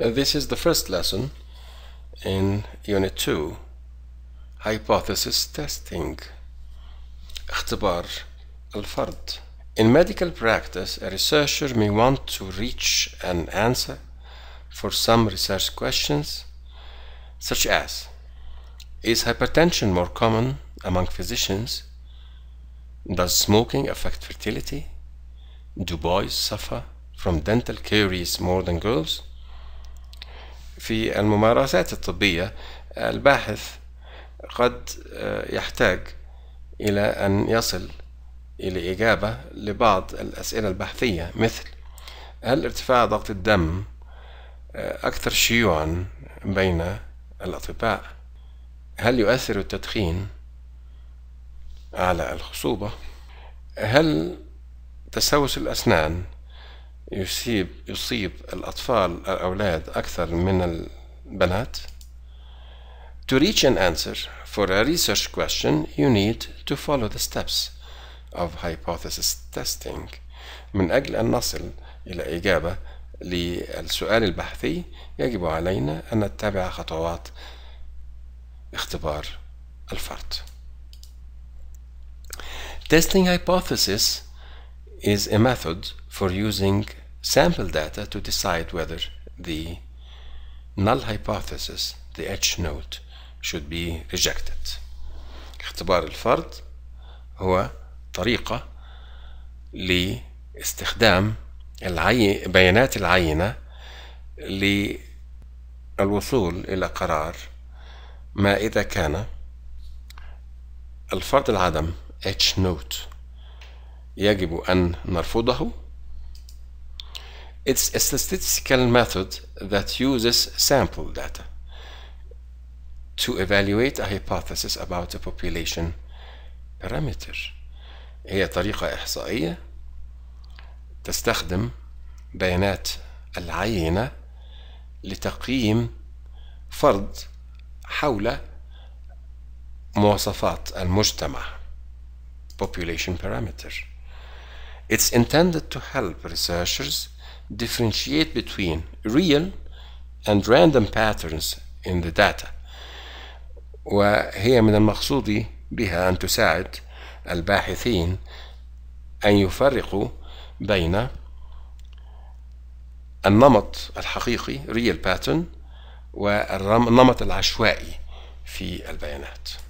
Uh, this is the first lesson in Unit 2 Hypothesis Testing اختبار الفرد In medical practice, a researcher may want to reach an answer for some research questions such as Is hypertension more common among physicians? Does smoking affect fertility? Do boys suffer from dental caries more than girls? في الممارسات الطبية الباحث قد آه، يحتاج إلى أن يصل إلى إجابة لبعض الأسئلة البحثية مثل هل ارتفاع ضغط الدم آه، أكثر شيوعا بين الأطباء؟ هل يؤثر التدخين على الخصوبة؟ هل تسوس الأسنان يصيب يصيب الأطفال الأولاد أكثر من البنات To reach an answer for a research question you need to follow the steps of hypothesis testing من أجل أن نصل إلى إجابة للسؤال البحثي يجب علينا أن نتبع خطوات اختبار الفرد Testing hypothesis is a method for using sample data to decide whether the null hypothesis, the H note, should be rejected. اختبار الفرد هو طريقة لاستخدام العي... بيانات العينة للوصول إلى قرار ما إذا كان الفرد العدم H note يجب أن نرفضه It's a statistical method that uses sample data to evaluate a hypothesis about a population parameter. هي طريقة إحصائية تستخدم بيانات العينة لتقييم فرض حول مواصفات المجتمع population parameter It's intended to help researchers differentiate between real and random patterns in the data وهي من المقصود بها أن تساعد الباحثين أن يفرقوا بين النمط الحقيقي real pattern والنمط العشوائي في البيانات